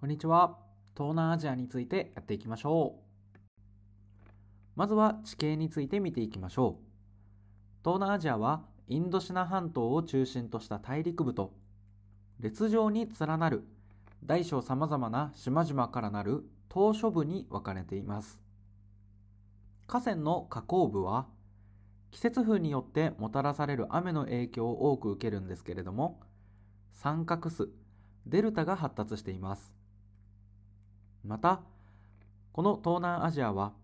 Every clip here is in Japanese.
こんにちは。東南アジアについてやっていきましょう。まずは地形について見ていきましょう。東南アジアはインドシナ半島を中心とした大陸部と、列状に連なる大小様々な島々からなる島嶼部に分かれています。河川の河口部は、季節風によってもたらされる雨の影響を多く受けるんですけれども、三角巣、デルタが発達しています。またこの東南アジアは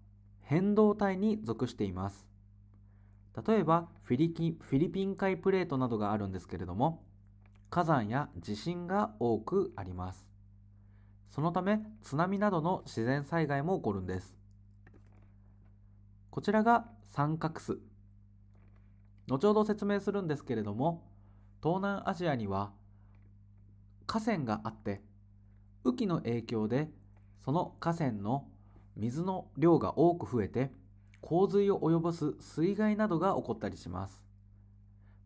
変動帯に属しています例えばフィリキフィリピン海プレートなどがあるんですけれども火山や地震が多くありますそのため津波などの自然災害も起こるんですこちらが三角巣後ほど説明するんですけれども東南アジアには河川があって雨季の影響でその河川の水の量が多く増えて洪水を及ぼす水害などが起こったりします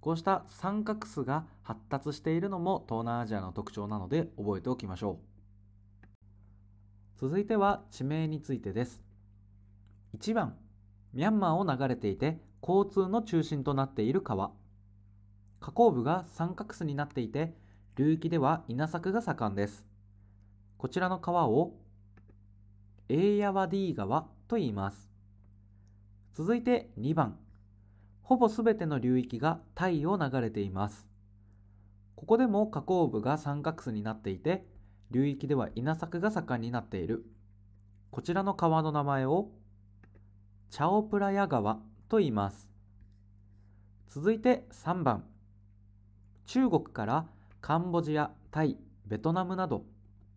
こうした三角巣が発達しているのも東南アジアの特徴なので覚えておきましょう続いては地名についてです1番ミャンマーを流れていて交通の中心となっている川河口部が三角巣になっていて流域では稲作が盛んですこちらの川をエーヤワディ川と言います。続いて2番。ほぼすべての流域がタイを流れています。ここでも河口部が三角巣になっていて、流域では稲作が盛んになっている。こちらの川の名前を、チャオプラヤ川と言います。続いて3番。中国からカンボジア、タイ、ベトナムなど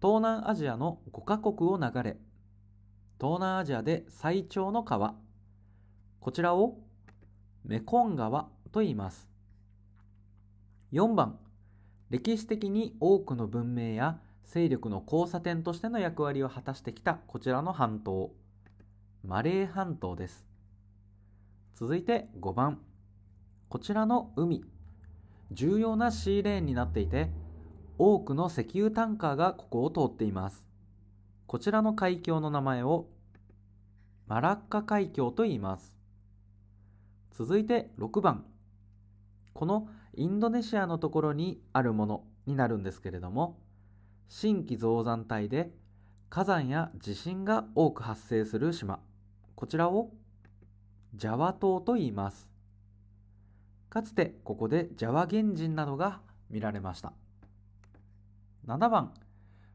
東南アジアの5カ国を流れ東南アジアで最長の川。こちらをメコン川と言います。4番、歴史的に多くの文明や勢力の交差点としての役割を果たしてきたこちらの半島、マレー半島です。続いて5番、こちらの海、重要なシーレーンになっていて、多くの石油タンカーがここを通っています。こちらの海峡の名前をマラッカ海峡と言います。続いて6番。このインドネシアのところにあるものになるんですけれども、新規造山帯で火山や地震が多く発生する島。こちらをジャワ島と言います。かつてここでジャワ原人などが見られました。7番。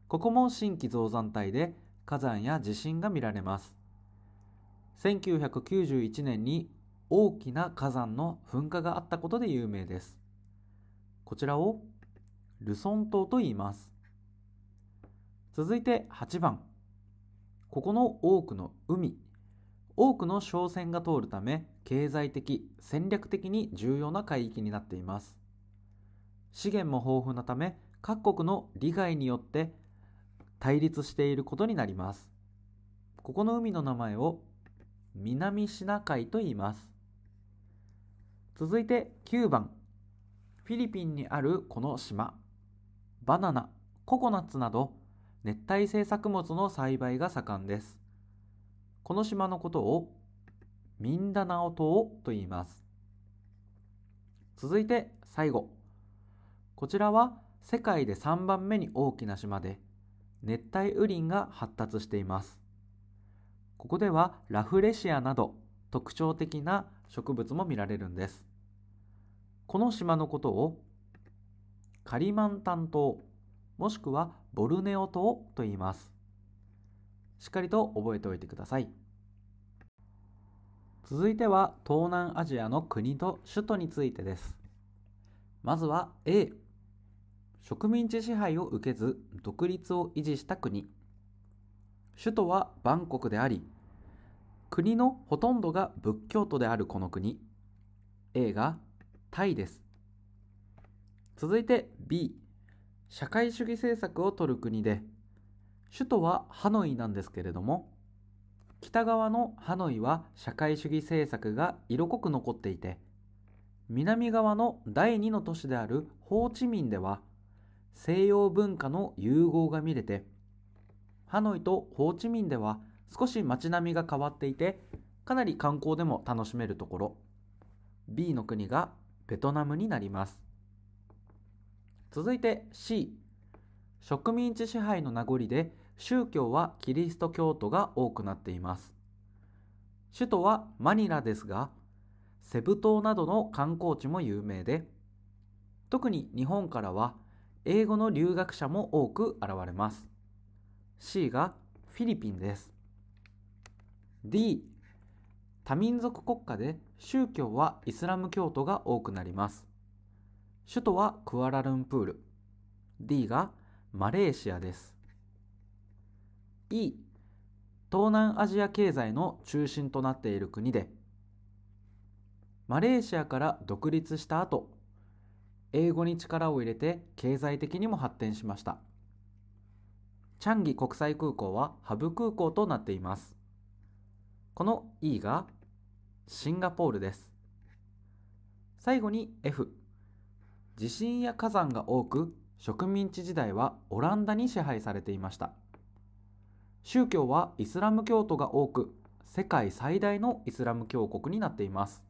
ここも新規造山帯で火山や地震が見られます。1991年に大きな火山の噴火があったことで有名です。こちらをルソン島と言います。続いて8番。ここの多くの海、多くの商船が通るため経済的、戦略的に重要な海域になっています。資源も豊富なため各国の利害によって対立していることになります。ここの海の名前を南シナ海と言います。続いて9番。フィリピンにあるこの島。バナナ、ココナッツなど熱帯性作物の栽培が盛んです。この島のことをミンダナオ島と言います。続いて最後。こちらは世界で3番目に大きな島で熱帯雨林が発達しています。ここではラフレシアなど特徴的な植物も見られるんです。この島のことをカリマンタン島もしくはボルネオ島と言います。しっかりと覚えておいてください。続いては東南アジアの国と首都についてです。まずは A 植民地支配を受けず独立を維持した国首都はバンコクであり国のほとんどが仏教徒であるこの国 A がタイです続いて B 社会主義政策をとる国で首都はハノイなんですけれども北側のハノイは社会主義政策が色濃く残っていて南側の第2の都市であるホーチミンでは西洋文化の融合が見れてハノイとホーチミンでは少し街並みが変わっていてかなり観光でも楽しめるところ B の国がベトナムになります続いて C 植民地支配の名残で宗教はキリスト教徒が多くなっています首都はマニラですがセブ島などの観光地も有名で特に日本からは英語の留学者も多く現れます C がフィリピンです D 多民族国家で宗教はイスラム教徒が多くなります首都はクアラルンプール D がマレーシアです E 東南アジア経済の中心となっている国でマレーシアから独立した後英語に力を入れて経済的にも発展しましたチャンギ国際空港はハブ空港となっていますこの E がシンガポールです最後に F 地震や火山が多く植民地時代はオランダに支配されていました宗教はイスラム教徒が多く世界最大のイスラム教国になっています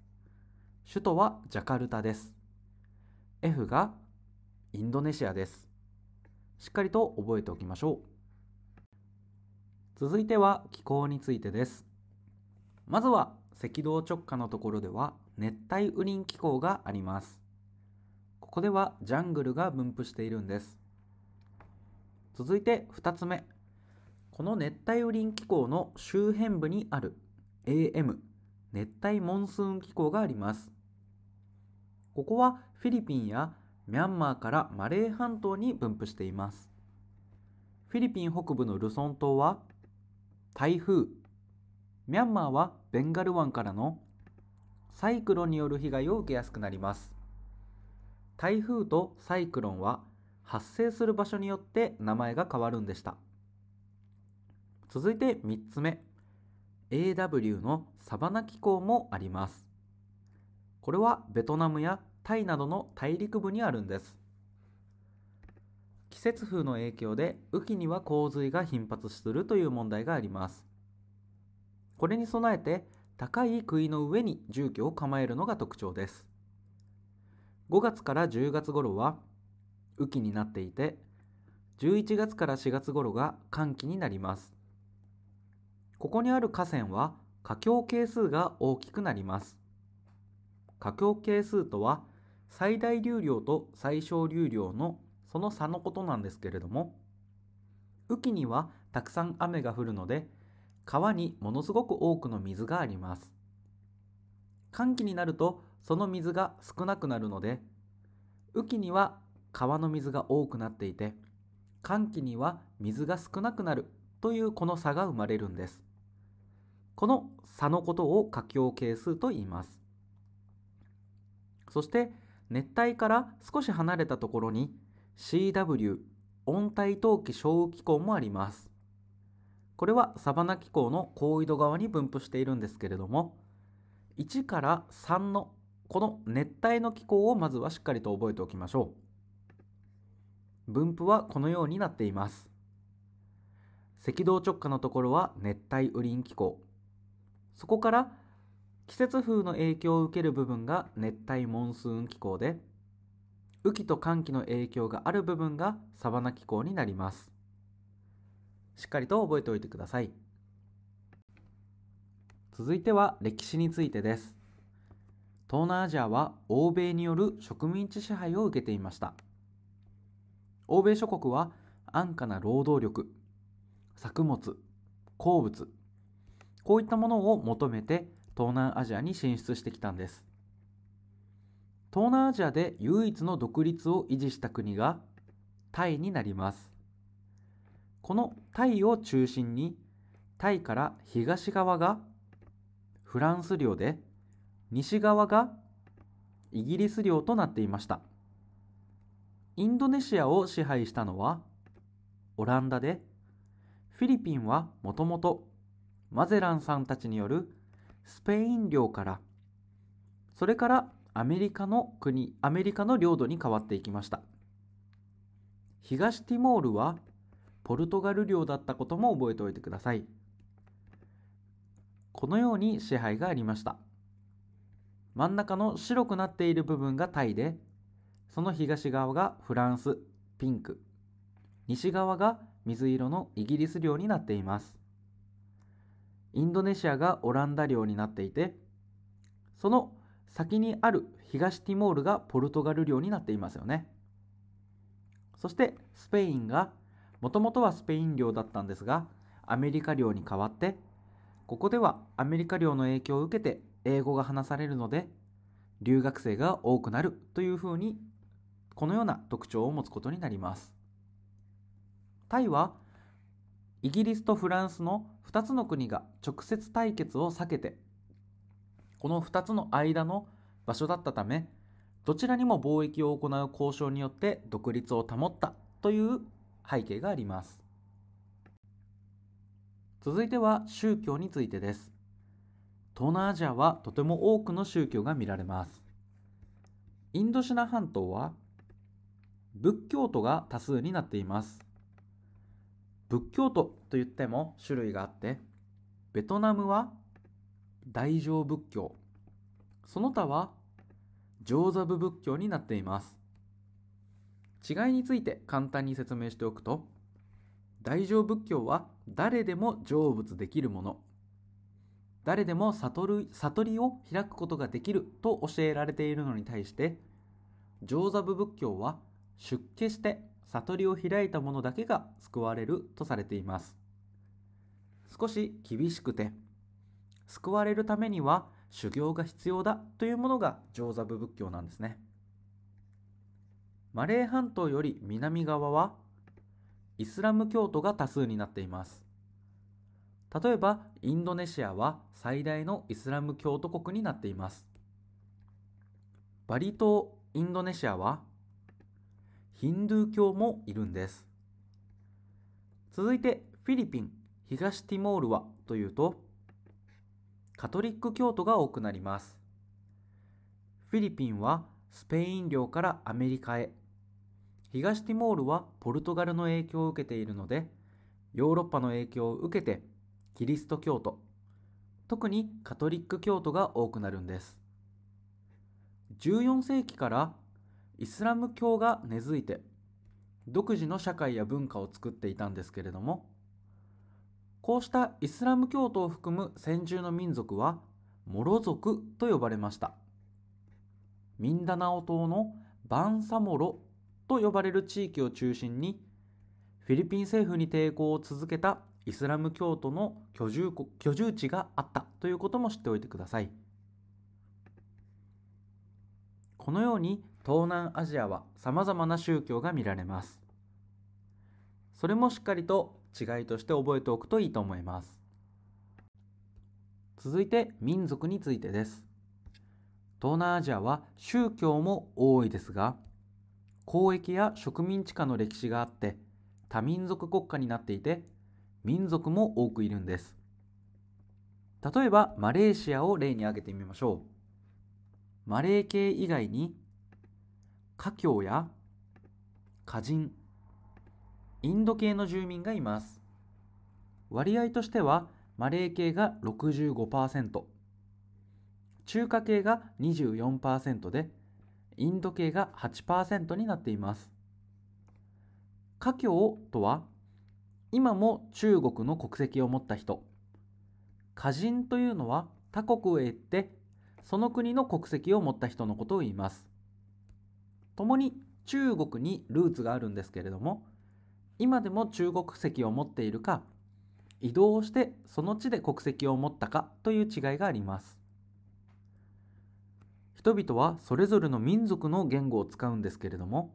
首都はジャカルタです F がインドネシアですしっかりと覚えておきましょう続いては気候についてですまずは赤道直下のところでは熱帯雨林気候がありますここではジャングルが分布しているんです続いて2つ目この熱帯雨林気候の周辺部にある AM 熱帯モンスーン気候がありますここはフィリピンやミャンマーからマレー半島に分布していますフィリピン北部のルソン島は台風ミャンマーはベンガル湾からのサイクロンによる被害を受けやすくなります台風とサイクロンは発生する場所によって名前が変わるんでした続いて3つ目 AW のサバナ気候もありますこれはベトナムやタイなどの大陸部にあるんです季節風の影響で雨季には洪水が頻発するという問題がありますこれに備えて高い杭の上に住居を構えるのが特徴です5月から10月頃は雨季になっていて11月から4月頃が寒季になりますここにある河川は河境係数が大きくなります河境係数とは最大流量と最小流量のその差のことなんですけれども雨季にはたくさん雨が降るので川にものすごく多くの水があります寒気になるとその水が少なくなるので雨季には川の水が多くなっていて寒気には水が少なくなるというこの差が生まれるんですこの差のことを過境係数と言いますそして熱帯から少し離れたところに CW 温帯冬季小雨気候もありますこれはサバナ気候の高緯度側に分布しているんですけれども1から3のこの熱帯の気候をまずはしっかりと覚えておきましょう分布はこのようになっています赤道直下のところは熱帯雨林気候そこから季節風の影響を受ける部分が熱帯モンスーン気候で雨季と寒季の影響がある部分がサバナ気候になりますしっかりと覚えておいてください続いては歴史についてです東南アジアは欧米による植民地支配を受けていました欧米諸国は安価な労働力作物鉱物こういったものを求めて東南アジアに進出してきたんです東南アジアで唯一の独立を維持した国がタイになりますこのタイを中心にタイから東側がフランス領で西側がイギリス領となっていましたインドネシアを支配したのはオランダでフィリピンはもともとマゼランさんたちによるスペイン領からそれからアメリカの国アメリカの領土に変わっていきました東ティモールはポルトガル領だったことも覚えておいてくださいこのように支配がありました真ん中の白くなっている部分がタイでその東側がフランスピンク西側が水色のイギリス領になっていますインドネシアがオランダ領になっていてその先にある東ティモールがポルトガル領になっていますよねそしてスペインがもともとはスペイン領だったんですがアメリカ領に変わってここではアメリカ領の影響を受けて英語が話されるので留学生が多くなるというふうにこのような特徴を持つことになりますタイはイギリスとフランスの2つの国が直接対決を避けてこの2つの間の場所だったためどちらにも貿易を行う交渉によって独立を保ったという背景があります続いては宗教についてです東南アジアはとても多くの宗教が見られますインドシナ半島は仏教徒が多数になっています仏教徒といっても種類があってベトナムは大乗仏教その他は上座部仏教になっています違いについて簡単に説明しておくと大乗仏教は誰でも成仏できるもの誰でも悟る悟りを開くことができると教えられているのに対して上座部仏教は出家して悟りを開いた者だけが救われるとされています少し厳しくて救われるためには修行が必要だというものが上座部仏教なんですねマレー半島より南側はイスラム教徒が多数になっています例えばインドネシアは最大のイスラム教徒国になっていますバリ島インドネシアはヒンドゥー教もいるんです続いてフィリピン東ティモールはというとカトリック教徒が多くなります。フィリピンはスペイン領からアメリカへ、東ティモールはポルトガルの影響を受けているので、ヨーロッパの影響を受けてキリスト教徒、特にカトリック教徒が多くなるんです。14世紀からイスラム教が根付いて、独自の社会や文化を作っていたんですけれども、こうしたイスラム教徒を含む先住の民族はモロ族と呼ばれましたミンダナオ島のバンサモロと呼ばれる地域を中心にフィリピン政府に抵抗を続けたイスラム教徒の居住居住地があったということも知っておいてくださいこのように東南アジアは様々な宗教が見られますそれもしっかりと違いとして覚えておくといいと思います。続いて民族についてです。東南アジアは宗教も多いですが、交易や植民地化の歴史があって多民族国家になっていて民族も多くいるんです例えばマレーシアを例に挙げてみましょうマレー系以外に華僑や華人インド系の住民がいます。割合としてはマレー系が65%、中華系が24%で、インド系が8%になっています。華僑とは、今も中国の国籍を持った人。華人というのは他国へ行って、その国の国籍を持った人のことを言います。ともに中国にルーツがあるんですけれども、今でも中国籍を持っているか移動してその地で国籍を持ったかという違いがあります人々はそれぞれの民族の言語を使うんですけれども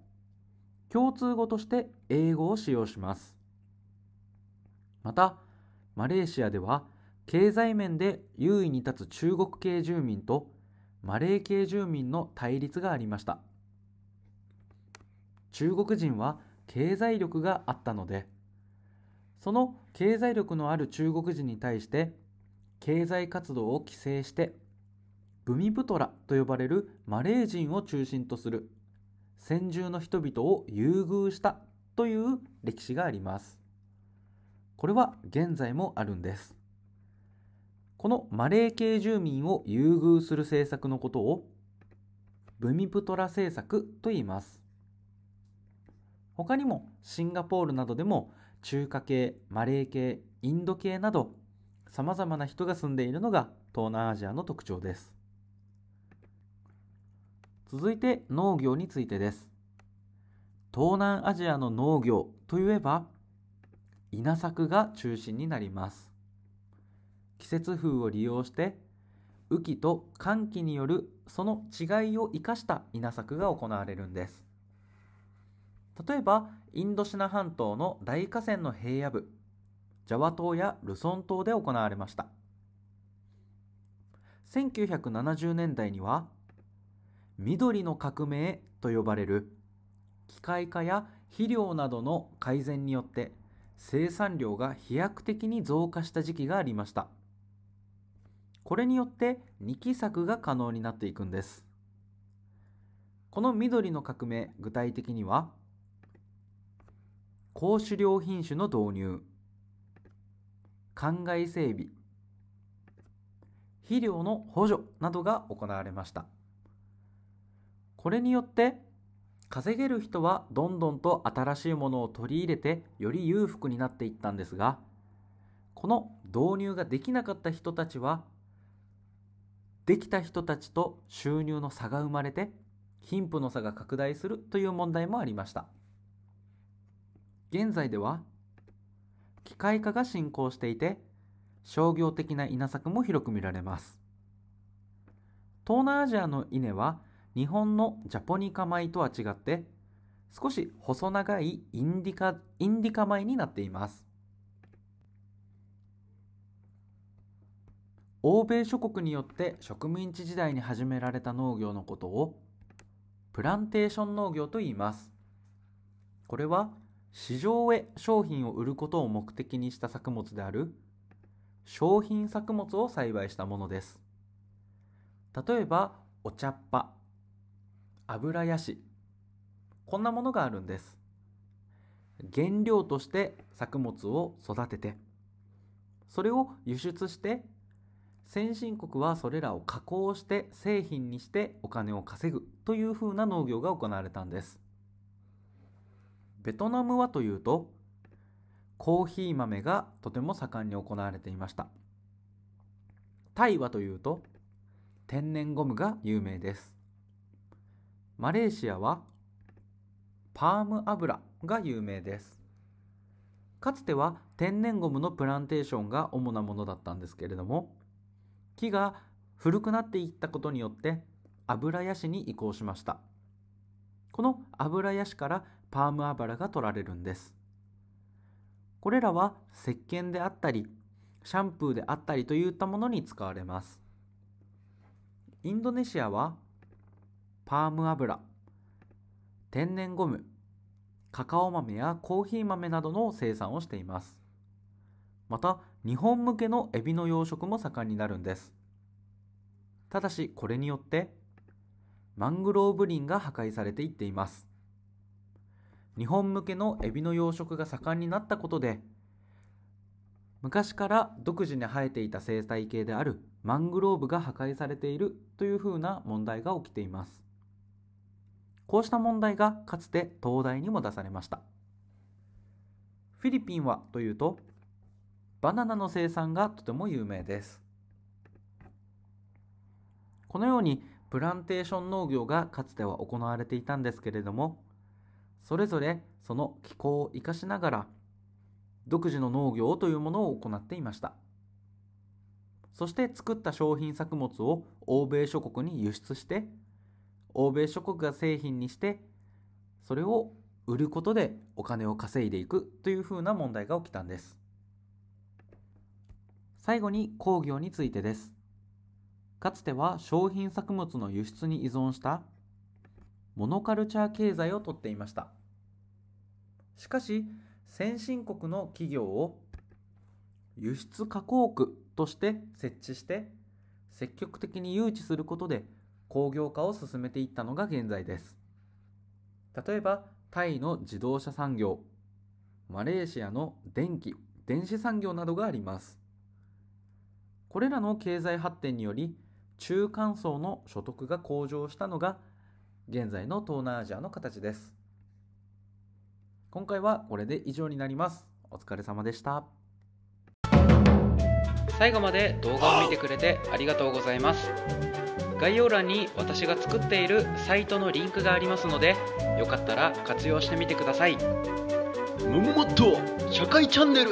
共通語として英語を使用しますまたマレーシアでは経済面で優位に立つ中国系住民とマレー系住民の対立がありました中国人は経済力があったのでその経済力のある中国人に対して経済活動を規制してブミプトラと呼ばれるマレー人を中心とする先住の人々を優遇したという歴史がありますこれは現在もあるんですこのマレー系住民を優遇する政策のことをブミプトラ政策と言います他にもシンガポールなどでも中華系、マレー系、インド系など様々な人が住んでいるのが東南アジアの特徴です。続いて農業についてです。東南アジアの農業といえば稲作が中心になります。季節風を利用して雨季と寒季によるその違いを生かした稲作が行われるんです。例えばインドシナ半島の大河川の平野部ジャワ島やルソン島で行われました1970年代には緑の革命と呼ばれる機械化や肥料などの改善によって生産量が飛躍的に増加した時期がありましたこれによって2期作が可能になっていくんですこの緑の革命具体的には高主良品種の導入灌漑整備肥料の補助などが行われましたこれによって稼げる人はどんどんと新しいものを取り入れてより裕福になっていったんですがこの導入ができなかった人たちはできた人たちと収入の差が生まれて貧富の差が拡大するという問題もありました。現在では機械化が進行していて商業的な稲作も広く見られます東南アジアの稲は日本のジャポニカ米とは違って少し細長いインディカインディカ米になっています欧米諸国によって植民地時代に始められた農業のことをプランテーション農業と言いますこれは市場へ商品を売ることを目的にした作物である商品作物を栽培したものです例えばお茶っ葉油やしこんなものがあるんです原料として作物を育ててそれを輸出して先進国はそれらを加工して製品にしてお金を稼ぐというふうな農業が行われたんですベトナムはというとコーヒー豆がとても盛んに行われていましたタイはというと天然ゴムが有名ですマレーシアはパーム油が有名ですかつては天然ゴムのプランテーションが主なものだったんですけれども木が古くなっていったことによって油ヤシに移行しましたこの油ヤシからパーム油が取られるんです。これらは石鹸であったり、シャンプーであったりといったものに使われます。インドネシアは、パーム油、天然ゴム、カカオ豆やコーヒー豆などの生産をしています。また、日本向けのエビの養殖も盛んになるんです。ただし、これによって、マングローブ林が破壊されていっています。日本向けのエビの養殖が盛んになったことで昔から独自に生えていた生態系であるマングローブが破壊されているというふうな問題が起きていますこうした問題がかつて東大にも出されましたフィリピンはというとバナナの生産がとても有名ですこのようにプランテーション農業がかつては行われていたんですけれどもそれぞれその気候を生かしながら独自の農業というものを行っていましたそして作った商品作物を欧米諸国に輸出して欧米諸国が製品にしてそれを売ることでお金を稼いでいくというふうな問題が起きたんです最後に工業についてですかつては商品作物の輸出に依存したモノカルチャー経済をとっていましたしかし先進国の企業を輸出加工区として設置して積極的に誘致することで工業化を進めていったのが現在です例えばタイの自動車産業マレーシアの電気電子産業などがありますこれらの経済発展により中間層の所得が向上したのが現在の東南アジアの形です。今回はこれで以上になります。お疲れ様でした。最後まで動画を見てくれてありがとうございます。概要欄に私が作っているサイトのリンクがありますので、よかったら活用してみてください。ももっと社会チャンネル